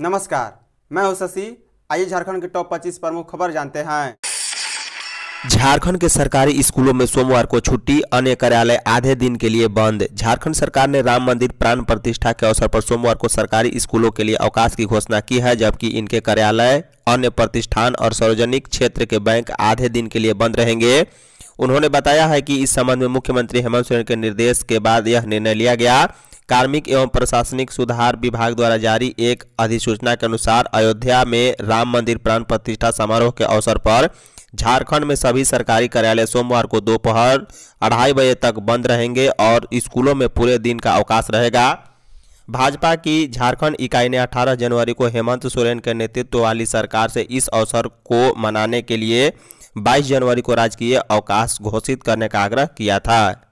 नमस्कार मैं हूं शशि आइए झारखंड के टॉप 25 प्रमुख खबर जानते हैं झारखंड के सरकारी स्कूलों में सोमवार को छुट्टी अन्य कार्यालय आधे दिन के लिए बंद झारखंड सरकार ने राम मंदिर प्राण प्रतिष्ठा के अवसर पर सोमवार को सरकारी स्कूलों के लिए अवकाश की घोषणा की है जबकि इनके कार्यालय अन्य प्रतिष्ठान और सार्वजनिक क्षेत्र के बैंक आधे दिन के लिए बंद रहेंगे उन्होंने बताया है कि इस संबंध में मुख्यमंत्री हेमंत सोरेन के निर्देश के बाद यह निर्णय लिया गया कार्मिक एवं प्रशासनिक सुधार विभाग द्वारा जारी एक अधिसूचना के अनुसार अयोध्या में राम मंदिर प्राण प्रतिष्ठा समारोह के अवसर पर झारखंड में सभी सरकारी कार्यालय सोमवार को दोपहर अढ़ाई बजे तक बंद रहेंगे और स्कूलों में पूरे दिन का अवकाश रहेगा भाजपा की झारखंड इकाई ने 18 जनवरी को हेमंत सोरेन के नेतृत्व वाली सरकार से इस अवसर को मनाने के लिए 22 जनवरी को राजकीय अवकाश घोषित करने का आग्रह किया था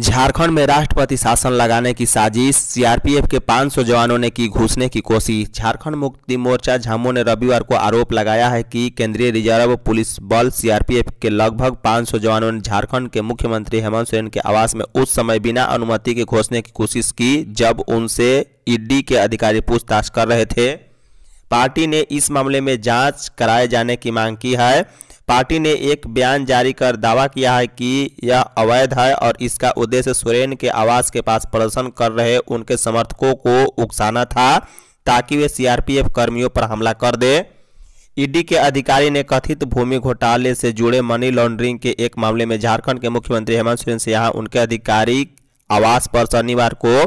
झारखंड में राष्ट्रपति शासन लगाने की साजिश सीआरपीएफ के 500 जवानों ने की घुसने की कोशिश झारखंड मुक्ति मोर्चा झामो ने रविवार को आरोप लगाया है कि केंद्रीय रिजर्व पुलिस बल सीआरपीएफ के लगभग 500 जवानों ने झारखंड के मुख्यमंत्री हेमंत सोरेन के आवास में उस समय बिना अनुमति के घुसने की कोशिश की जब उनसे ईडी के अधिकारी पूछताछ कर रहे थे पार्टी ने इस मामले में जांच कराए जाने की मांग की है पार्टी ने एक बयान जारी कर दावा किया है कि यह अवैध है और इसका उद्देश्य सोरेन के आवास के पास प्रदर्शन कर रहे उनके समर्थकों को उकसाना था ताकि वे सीआरपीएफ कर्मियों पर हमला कर दे ईडी के अधिकारी ने कथित भूमि घोटाले से जुड़े मनी लॉन्ड्रिंग के एक मामले में झारखंड के मुख्यमंत्री हेमंत सोरेन से यहाँ उनके अधिकारी आवास पर शनिवार को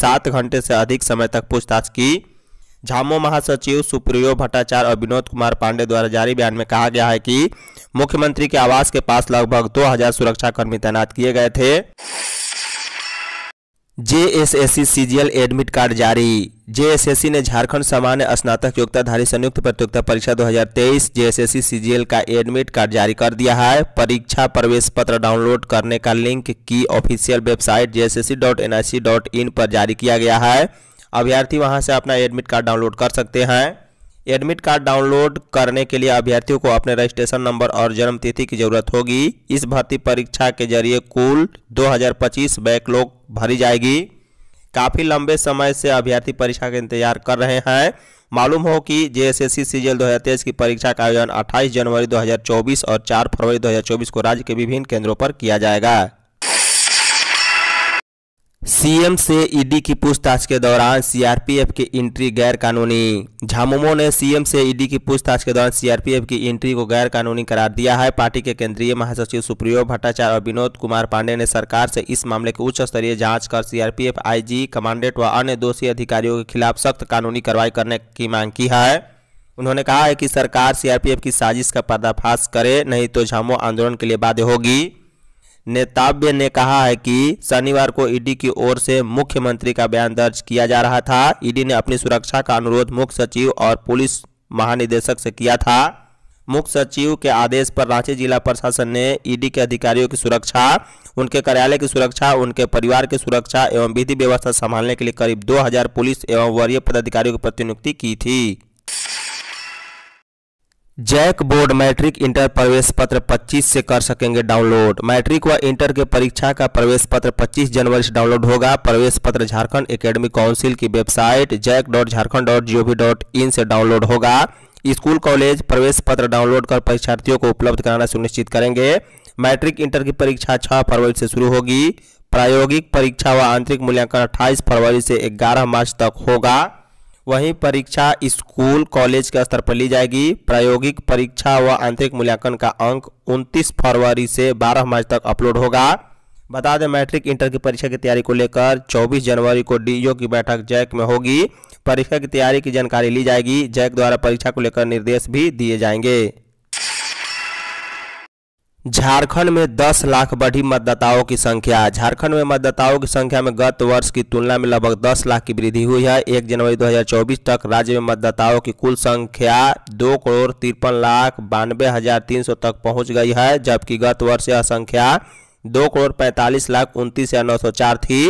सात घंटे से अधिक समय तक पूछताछ की झामो महासचिव सुप्रियो भट्टाचार्य और विनोद कुमार पांडे द्वारा जारी बयान में कहा गया है कि मुख्यमंत्री के आवास के पास लगभग 2000 सुरक्षाकर्मी तैनात किए गए थे जेएसएससी सीजीएल एडमिट कार्ड जारी जेएसएससी ने झारखंड सामान्य स्नातक योग्यताधारी संयुक्त प्रतियोगिता परीक्षा 2023 जेएसएससी सीजीएल का एडमिट कार्ड जारी कर दिया है परीक्षा प्रवेश पत्र डाउनलोड करने का लिंक की ऑफिशियल वेबसाइट इन पर जारी किया गया है अभ्यर्थी वहाँ से अपना एडमिट कार्ड डाउनलोड कर सकते हैं एडमिट कार्ड डाउनलोड करने के लिए अभ्यर्थियों को अपने रजिस्ट्रेशन नंबर और जन्म तिथि की जरूरत होगी इस भर्ती परीक्षा के जरिए कुल 2025 बैकलॉग भरी जाएगी काफ़ी लंबे समय से अभ्यर्थी परीक्षा का इंतजार कर रहे हैं मालूम हो कि जे एस एस सी की परीक्षा का आयोजन 28 जनवरी 2024 और 4 फरवरी 2024 को राज्य के विभिन्न केंद्रों पर किया जाएगा सीएम से ईडी की पूछताछ के दौरान सीआरपीएफ की एंट्री गैर कानूनी झामुमो ने सीएम से ईडी की पूछताछ के दौरान सीआरपीएफ की एंट्री को गैर कानूनी करार दिया है पार्टी के केंद्रीय महासचिव सुप्रियो भट्टाचार्य और विनोद कुमार पांडे ने सरकार से इस मामले की उच्च स्तरीय जांच कर सीआरपीएफ आईजी कमांडेंट व अन्य दोषी अधिकारियों के खिलाफ सख्त कानूनी कार्रवाई करने की मांग की है उन्होंने कहा है कि सरकार सीआरपीएफ की साजिश का पर्दाफाश करे नहीं तो झामुमो आंदोलन के लिए बाध्य होगी नेताब्य ने कहा है कि शनिवार को ईडी की ओर से मुख्यमंत्री का बयान दर्ज किया जा रहा था ईडी ने अपनी सुरक्षा का अनुरोध मुख्य सचिव और पुलिस महानिदेशक से किया था मुख्य सचिव के आदेश पर रांची जिला प्रशासन ने ईडी के अधिकारियों की सुरक्षा उनके कार्यालय की सुरक्षा उनके परिवार की सुरक्षा एवं विधि व्यवस्था संभालने के लिए करीब 2000 पुलिस एवं वरीय पदाधिकारियों की प्रतिनियुक्ति की थी जैक बोर्ड मैट्रिक इंटर प्रवेश पत्र 25 से कर सकेंगे डाउनलोड मैट्रिक व इंटर के परीक्षा का प्रवेश पत्र 25 जनवरी से डाउनलोड होगा प्रवेश पत्र झारखंड एकेडमी काउंसिल की website JAC dot Jharkhand dot G O V dot in से डाउनलोड होगा स्कूल कॉलेज प्रवेश पत्र डाउनलोड कर परीक्षार्थियों को उपलब्ध कराना सुनिश्चित करेंगे मैट्रिक इंटर की परीक्षा छः फरवरी से शुरू होगी प्रायोगिक परीक्षा व आंतरिक मूल्यांकन अट्ठाईस फरवरी से ग्यारह मार्च तक होगा वहीं परीक्षा स्कूल कॉलेज के स्तर पर ली जाएगी प्रायोगिक परीक्षा व आंतरिक मूल्यांकन का अंक 29 फरवरी से 12 मार्च तक अपलोड होगा बता दें मैट्रिक इंटर की परीक्षा की तैयारी को लेकर 24 जनवरी को डीओ की बैठक जैक में होगी परीक्षा की तैयारी की जानकारी ली जाएगी जैक द्वारा परीक्षा को लेकर निर्देश भी दिए जाएंगे झारखंड में 10 लाख बढ़ी मतदाताओं की संख्या झारखंड में मतदाताओं की संख्या में गत वर्ष की तुलना में लगभग 10 लाख की वृद्धि हुई है 1 जनवरी 2024 तक राज्य में मतदाताओं की कुल संख्या दो करोड़ तिरपन लाख बानवे हजार तीन सौ तक पहुंच गई है जबकि गत वर्ष यह संख्या दो करोड़ पैंतालीस लाख उनतीस हजार नौ सौ चार थी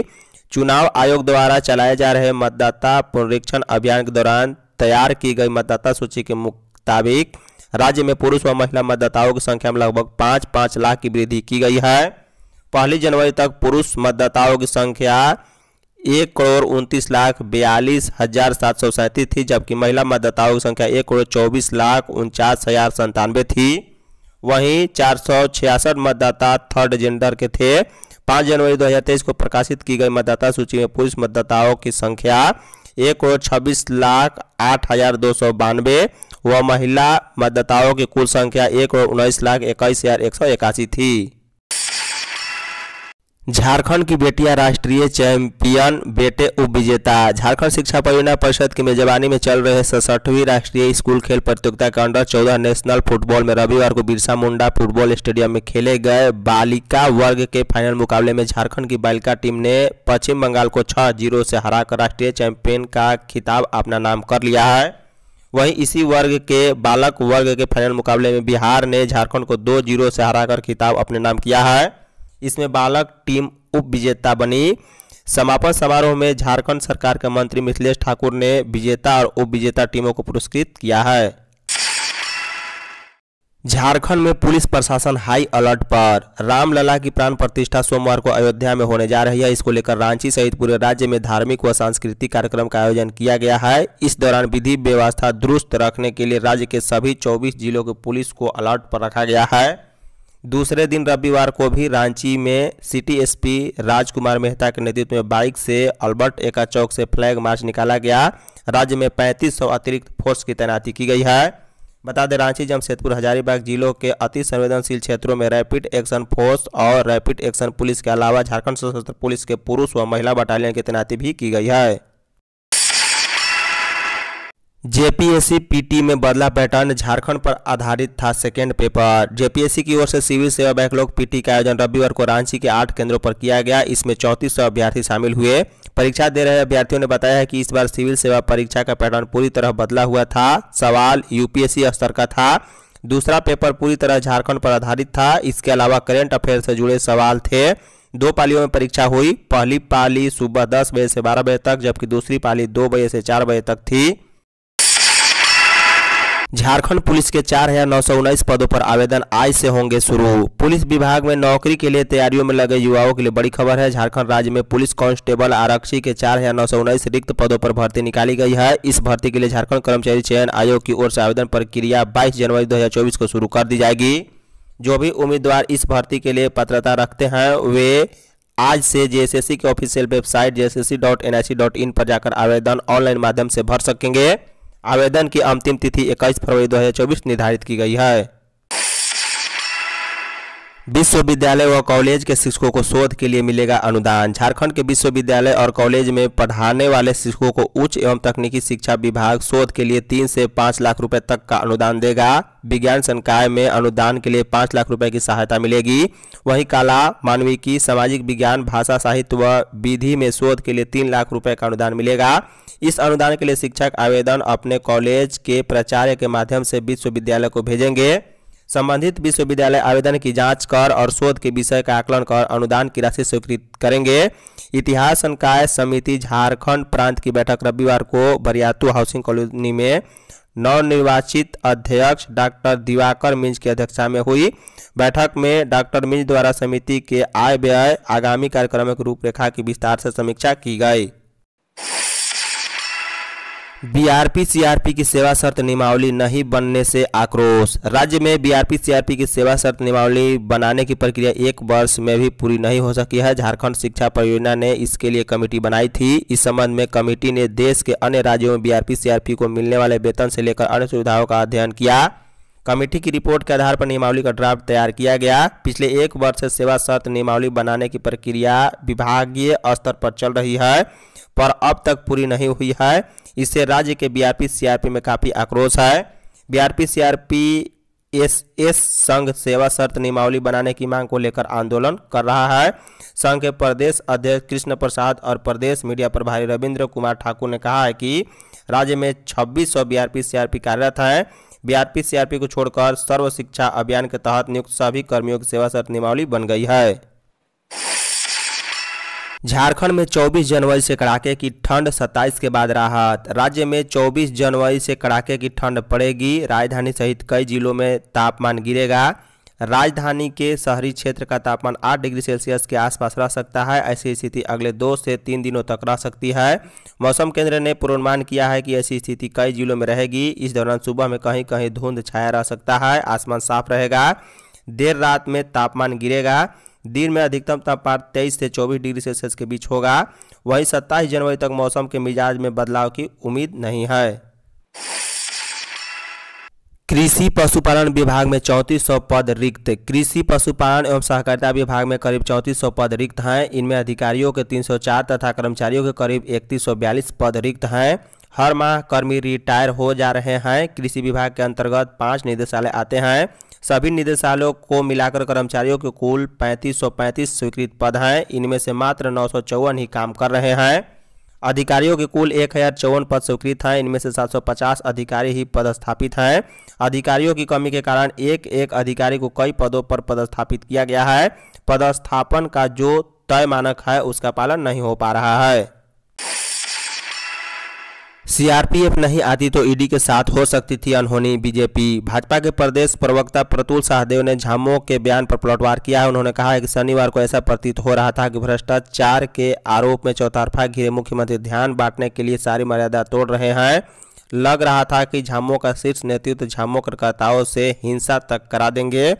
चुनाव आयोग द्वारा चलाए जा रहे मतदाता पुनरीक्षण अभियान के दौरान तैयार की गई मतदाता सूची के मुताबिक राज्य में पुरुष व महिला मतदाताओं की संख्या में लगभग पाँच पाँच लाख की वृद्धि की गई है पहली जनवरी तक पुरुष मतदाताओं की संख्या एक करोड़ उनतीस लाख बयालीस हजार सात सौ सैंतीस थी जबकि महिला मतदाताओं की संख्या एक करोड़ चौबीस लाख उनचास हजार संतानवे थी वहीं चार सौ छियासठ मतदाता थर्ड जेंडर के थे पाँच जनवरी 2023 को प्रकाशित की गई मतदाता सूची में पुरुष मतदाताओं की संख्या एक करोड़ छब्बीस लाख आठ हजार दो सौ बानवे वह महिला मतदाताओं की कुल संख्या एक करोड़ उन्नीस लाख इक्कीस हजार एक सौ इक्यासी थी झारखंड की बेटियां राष्ट्रीय चैंपियन बेटे उप विजेता झारखंड शिक्षा परियोजना परिषद की मेजबानी में चल रहे सड़सठवीं राष्ट्रीय स्कूल खेल प्रतियोगिता के अंडर चौदह नेशनल फुटबॉल में रविवार को बिरसा मुंडा फुटबॉल स्टेडियम में खेले गए बालिका वर्ग के फाइनल मुकाबले में झारखंड की बालिका टीम ने पश्चिम बंगाल को छह जीरो से हराकर राष्ट्रीय चैंपियन का खिताब अपना नाम कर लिया है वहीं इसी वर्ग के बालक वर्ग के फाइनल मुकाबले में बिहार ने झारखंड को दो जीरो से हराकर खिताब अपने नाम किया है इसमें बालक टीम उप विजेता बनी समापन समारोह में झारखंड सरकार के मंत्री मिथिलेश ठाकुर ने विजेता और उप विजेता टीमों को पुरस्कृत किया है झारखंड में पुलिस प्रशासन हाई अलर्ट पर रामलला की प्राण प्रतिष्ठा सोमवार को अयोध्या में होने जा रही है इसको लेकर रांची सहित पूरे राज्य में धार्मिक व सांस्कृतिक कार्यक्रम का आयोजन किया गया है इस दौरान विधि व्यवस्था दुरुस्त रखने के लिए राज्य के सभी 24 जिलों के पुलिस को अलर्ट पर रखा गया है दूसरे दिन रविवार को भी रांची में सिटी एस राजकुमार मेहता के नेतृत्व में बाइक से अल्बर्ट एका चौक से फ्लैग मार्च निकाला गया राज्य में पैंतीस अतिरिक्त फोर्स की तैनाती की गई है बता दें रांची जमशेदपुर हजारीबाग जिलों के अति संवेदनशील क्षेत्रों में रैपिड एक्शन फोर्स और रैपिड एक्शन पुलिस के अलावा झारखंड सशस्त्र पुलिस के पुरुष व महिला बटालियन की तैनाती भी की गई है जेपीएससी पीटी में बदला पैटर्न झारखंड पर आधारित था सेकेंड पेपर जेपीएससी की ओर से सिविल सेवा बैकलॉग पीटी का आयोजन रविवार को रांची के आठ केंद्रों पर किया गया इसमें चौंतीस अभ्यर्थी शामिल हुए परीक्षा दे रहे अभ्यर्थियों ने बताया है कि इस बार सिविल सेवा परीक्षा का पैटर्न पूरी तरह बदला हुआ था सवाल यूपीएससी स्तर का था दूसरा पेपर पूरी तरह झारखंड पर आधारित था इसके अलावा करेंट अफेयर से जुड़े सवाल थे दो पालियों में परीक्षा हुई पहली पाली सुबह दस बजे से बारह बजे तक जबकि दूसरी पाली दो बजे से चार बजे तक थी झारखंड पुलिस के चार हजार नौ सौ उन्नीस पदों पर आवेदन आज से होंगे शुरू पुलिस विभाग में नौकरी के लिए तैयारियों में लगे युवाओं के लिए बड़ी खबर है झारखंड राज्य में पुलिस कांस्टेबल आरक्षी के चार हजार नौ सौ उन्नीस रिक्त पदों पर भर्ती निकाली गई है इस भर्ती के लिए झारखंड कर्मचारी चयन आयोग की ओर से आवेदन प्रक्रिया बाईस जनवरी दो हजार चौबीस को शुरू कर दी जाएगी जो भी उम्मीदवार इस भर्ती के लिए पात्रता रखते हैं वे आज से जेएसएससी के official website JSSC dot N I C dot in पर जाकर आवेदन ऑनलाइन माध्यम से भर सकेंगे आवेदन की अंतिम तिथि 21 फरवरी 2024 निर्धारित की गई है विश्वविद्यालय व कॉलेज के शिक्षकों को शोध के लिए मिलेगा अनुदान झारखंड के विश्वविद्यालय और कॉलेज में पढ़ाने वाले शिक्षकों को उच्च एवं तकनीकी शिक्षा विभाग शोध के लिए तीन से पाँच लाख रुपए तक का अनुदान देगा विज्ञान संकाय में अनुदान के लिए पाँच लाख रुपए की सहायता मिलेगी वहीं कला मानविकी सामाजिक विज्ञान भाषा साहित्य व विधि में शोध के लिए तीन लाख रुपये का अनुदान मिलेगा इस अनुदान के लिए शिक्षक आवेदन अपने कॉलेज के प्राचार्य के माध्यम से विश्वविद्यालय को भेजेंगे संबंधित विश्वविद्यालय आवेदन की जांच कर और शोध के विषय का आकलन कर अनुदान की राशि स्वीकृत करेंगे इतिहास संकाय समिति झारखंड प्रांत की बैठक रविवार को बरियातू हाउसिंग कॉलोनी में नवनिर्वाचित अध्यक्ष डॉक्टर दिवाकर मिंज की अध्यक्षता में हुई बैठक में डॉक्टर मिंज द्वारा समिति के आय व्यय आगामी कार्यक्रमों की रूपरेखा की विस्तार से समीक्षा की गई बीआरपी सीआरपी की सेवा शर्त नियमावली नहीं बनने से आक्रोश राज्य में बीआरपी सीआरपी की सेवा शर्त नियमावली बनाने की प्रक्रिया एक वर्ष में भी पूरी नहीं हो सकी है झारखंड शिक्षा परियोजना ने इसके लिए कमेटी बनाई थी इस संबंध में कमेटी ने देश के अन्य राज्यों में बीआरपी सीआरपी को मिलने वाले वेतन से लेकर अन्य सुविधाओं का अध्ययन किया कमेटी की रिपोर्ट के आधार पर नियमावली का ड्राफ्ट तैयार किया गया पिछले एक वर्ष से सेवा शर्त नियमावली बनाने की प्रक्रिया विभागीय स्तर पर चल रही है पर अब तक पूरी नहीं हुई है इससे राज्य के बीआरपी सीआरपी में काफ़ी आक्रोश है बीआरपी सीआरपी एस एस संघ सेवा शर्त नियमावली बनाने की मांग को लेकर आंदोलन कर रहा है संघ के प्रदेश अध्यक्ष कृष्ण प्रसाद और प्रदेश मीडिया प्रभारी रविंद्र कुमार ठाकुर ने कहा है कि राज्य में छब्बीस सौ बीआरपी सीआरपी कार्यरत सी बीआरपी सीआरपी को छोड़कर सर्व शिक्षा अभियान के तहत नियुक्त सभी कर्मियों की सेवा शर्त नियमावली बन गई है झारखंड में 24 जनवरी से कड़ाके की ठंड 27 के बाद राहत राज्य में 24 जनवरी से कड़ाके की ठंड पड़ेगी राजधानी सहित कई जिलों में तापमान गिरेगा राजधानी के शहरी क्षेत्र का तापमान 8 डिग्री सेल्सियस के आसपास रह सकता है ऐसी स्थिति अगले दो से तीन दिनों तक रह सकती है मौसम केंद्र ने पूर्वानुमान किया है कि ऐसी स्थिति कई जिलों में रहेगी इस दौरान सुबह में कहीं कहीं धुंध छाया रह सकता है आसमान साफ रहेगा देर रात में तापमान गिरेगा दिन में अधिकतम तापमान तेईस से चौबीस डिग्री सेल्सियस के बीच होगा वहीं सत्ताईस जनवरी तक मौसम के मिजाज में बदलाव की उम्मीद नहीं है कृषि पशुपालन विभाग में चौंतीस सौ पद रिक्त कृषि पशुपालन एवं सहकारिता विभाग में करीब चौंतीस सौ पद रिक्त हैं इनमें अधिकारियों के 304 तथा कर्मचारियों के करीब इकतीस पद रिक्त हैं हर माह कर्मी रिटायर हो जा रहे हैं कृषि विभाग के अंतर्गत पाँच निदेशालय आते हैं सभी निदेशालयों को मिलाकर कर्मचारियों के कुल पैंतीस सौ पैंतीस स्वीकृत पद हैं इनमें से मात्र नौ सौ चौवन ही काम कर रहे हैं अधिकारियों के कुल एक हज़ार चौवन पद स्वीकृत हैं इनमें से 750 अधिकारी ही पदस्थापित हैं अधिकारियों की कमी के कारण एक एक अधिकारी को कई पदों पर पदस्थापित किया गया है पदस्थापन का जो तय मानक है उसका पालन नहीं हो पा रहा है सीआरपीएफ नहीं आती तो ईडी के साथ हो सकती थी अनहोनी बीजेपी भाजपा के प्रदेश प्रवक्ता प्रतुल साहदेव ने झामो के बयान पर पलटवार किया है उन्होंने कहा है कि शनिवार को ऐसा प्रतीत हो रहा था कि भ्रष्टाचार के आरोप में चौतरफा घिरे मुख्यमंत्री ध्यान बांटने के लिए सारी मर्यादा तोड़ रहे हैं लग रहा था कि झामो का शीर्ष नेतृत्व झामो कार्यकर्ताओं से हिंसा तक करा देंगे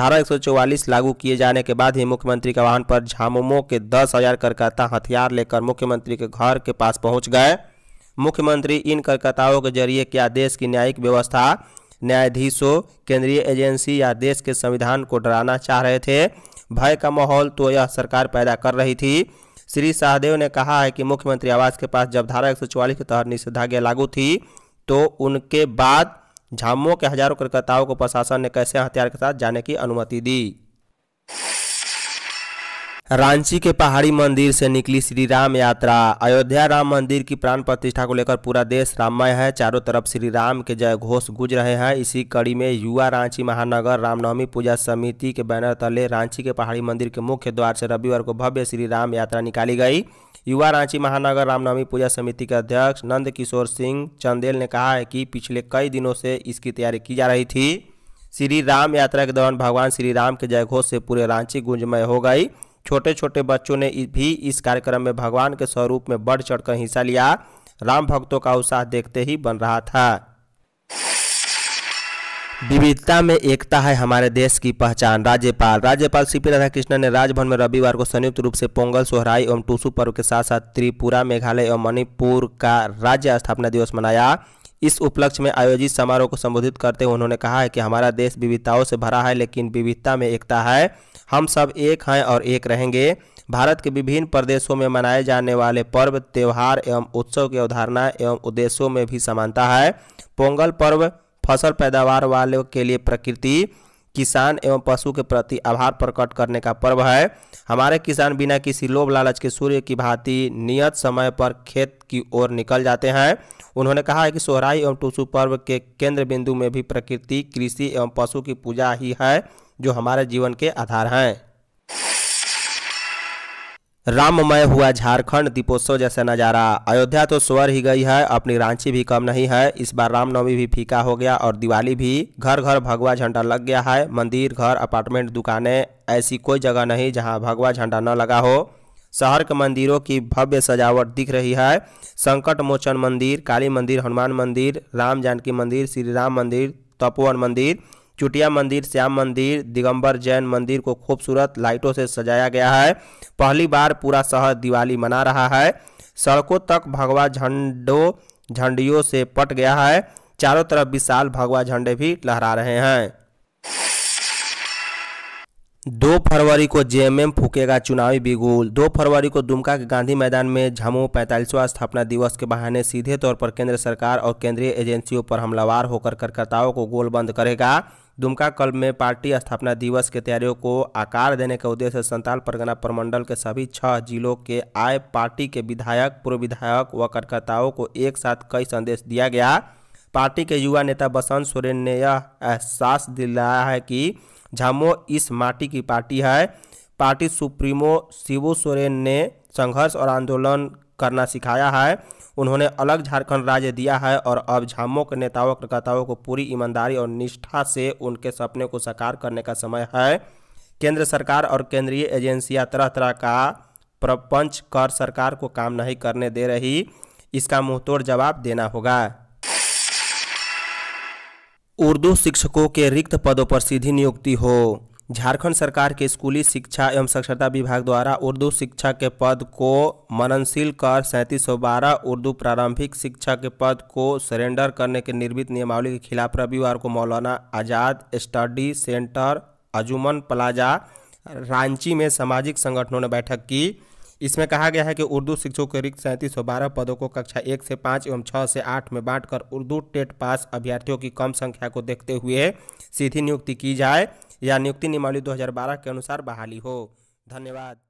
धारा एक लागू किए जाने के बाद ही मुख्यमंत्री के वाहन पर झामुमो के दस हजार कार्यकर्ता हथियार लेकर मुख्यमंत्री के घर के पास पहुंच गए मुख्यमंत्री इन करकताओं के जरिए क्या देश की न्यायिक व्यवस्था न्यायाधीशों केंद्रीय एजेंसी या देश के संविधान को डराना चाह रहे थे भय का माहौल तो यह सरकार पैदा कर रही थी श्री शाहदेव ने कहा है कि मुख्यमंत्री आवास के पास जब धारा एक के तहत निषेधाज्ञा लागू थी तो उनके बाद झामुमो के हजारों कार्यकर्ताओं को प्रशासन ने कैसे हथियार के साथ जाने की अनुमति दी रांची के पहाड़ी मंदिर से निकली श्री राम यात्रा अयोध्या राम मंदिर की प्राण प्रतिष्ठा को लेकर पूरा देश राममय है चारों तरफ श्री राम के जय घोष गूंज रहे हैं इसी कड़ी में युवा रांची महानगर रामनवमी पूजा समिति के बैनर तले रांची के पहाड़ी मंदिर के मुख्य द्वार से रविवार को भव्य श्री राम यात्रा निकाली गई युवा रांची महानगर रामनवमी पूजा समिति के अध्यक्ष नंद किशोर सिंह चंदेल ने कहा है कि पिछले कई दिनों से इसकी तैयारी की जा रही थी श्री राम यात्रा के दौरान भगवान श्री राम के जय घोष से पूरे रांची गुंजमय हो गई छोटे छोटे बच्चों ने भी इस कार्यक्रम में भगवान के स्वरूप में बढ़ चढ़कर हिस्सा लिया राम भक्तों का उत्साह देखते ही बन रहा था विविधता में एकता है हमारे देश की पहचान राज्यपाल राज्यपाल सी पी राधाकृष्णन ने राजभवन में रविवार को संयुक्त रूप से पोंगल सोहराई एवं टूसू पर्व के साथ साथ त्रिपुरा मेघालय एवं मणिपुर का राज्य स्थापना दिवस मनाया इस उपलक्ष्य में आयोजित समारोह को संबोधित करते हुए उन्होंने कहा है कि हमारा देश विविधताओं से भरा है लेकिन विविधता में एकता है हम सब एक हैं और एक रहेंगे भारत के विभिन्न प्रदेशों में मनाए जाने वाले पर्व त्यौहार एवं उत्सव की अवधारणा एवं उद्देश्यों में भी समानता है पोंगल पर्व फसल पैदावार वालों के लिए प्रकृति किसान एवं पशु के प्रति आभार प्रकट करने का पर्व है हमारे किसान बिना किसी लोभ लालच के सूर्य की भांति नियत समय पर खेत की ओर निकल जाते हैं उन्होंने कहा है कि सोहराई एवं टूसु पर्व के केंद्र बिंदु में भी प्रकृति कृषि एवं पशु की पूजा ही है जो हमारे जीवन के आधार हैं राममय हुआ झारखंड दीपोत्सव जैसा नजारा अयोध्या तो स्वर ही गई है अपनी रांची भी कम नहीं है इस बार रामनवमी भी फीका हो गया और दिवाली भी घर घर भगवा झंडा लग गया है मंदिर घर अपार्टमेंट दुकानें ऐसी कोई जगह नहीं जहां भगवा झंडा न लगा हो शहर के मंदिरों की भव्य सजावट दिख रही है संकट मोचन मंदिर काली मंदिर हनुमान मंदिर राम जानकी मंदिर श्री राम मंदिर तपोवन मंदिर चुटिया मंदिर श्याम मंदिर दिगंबर जैन मंदिर को खूबसूरत लाइटों से सजाया गया है पहली बार पूरा शहर दिवाली मना रहा है सड़कों तक भगवा झंडों झंडियों से पट गया है चारों तरफ विशाल भगवा झंडे भी लहरा रहे हैं दो फरवरी को जेएमएम फूकेगा चुनावी बिगुल दो फरवरी को दुमका के गांधी मैदान में झमू पैंतालीसवां स्थापना दिवस के बहाने सीधे तौर पर केंद्र सरकार और केंद्रीय एजेंसियों पर हमलावार होकर कार्यकर्ताओं को गोलबंद करेगा दुमका क्लब में पार्टी स्थापना दिवस के तैयारियों को आकार देने के उद्देश्य संताल परगना प्रमंडल के सभी छह जिलों के आए पार्टी के विधायक पूर्व विधायक व कार्यकर्ताओं को एक साथ कई संदेश दिया गया पार्टी के युवा नेता बसंत सोरेन ने यह एहसास दिलाया है कि झामो इस माटी की पार्टी है पार्टी सुप्रीमो शिबू सोरेन ने संघर्ष और आंदोलन करना सिखाया है उन्होंने अलग झारखंड राज्य दिया है और अब झामो के नेताओं कार्यकर्ताओं को पूरी ईमानदारी और निष्ठा से उनके सपने को साकार करने का समय है केंद्र सरकार और केंद्रीय एजेंसियां तरह तरह का प्रपंच कर सरकार को काम नहीं करने दे रही इसका मुंहतोड़ जवाब देना होगा उर्दू शिक्षकों के रिक्त पदों पर सीधी नियुक्ति हो झारखंड सरकार के स्कूली शिक्षा एवं साक्षरता विभाग द्वारा उर्दू शिक्षा के पद को मननशील कर सैंतीस सौ बारह उर्दू प्रारंभिक शिक्षा के पद को सरेंडर करने के निर्मित नियमावली के खिलाफ रविवार को Maulana Azad study centre Anjuman plaza Ranchi में सामाजिक संगठनों ने बैठक की इसमें कहा गया है कि उर्दू शिक्षकों के रिक्त सैंतीस सौ बारह पदों को कक्षा एक से पाँच एवं छः से आठ में बांटकर उर्दू टेट पास अभ्यर्थियों की कम संख्या को देखते हुए सीधी नियुक्ति की जाए या नियुक्ति नियमावली 2012 के अनुसार बहाली हो धन्यवाद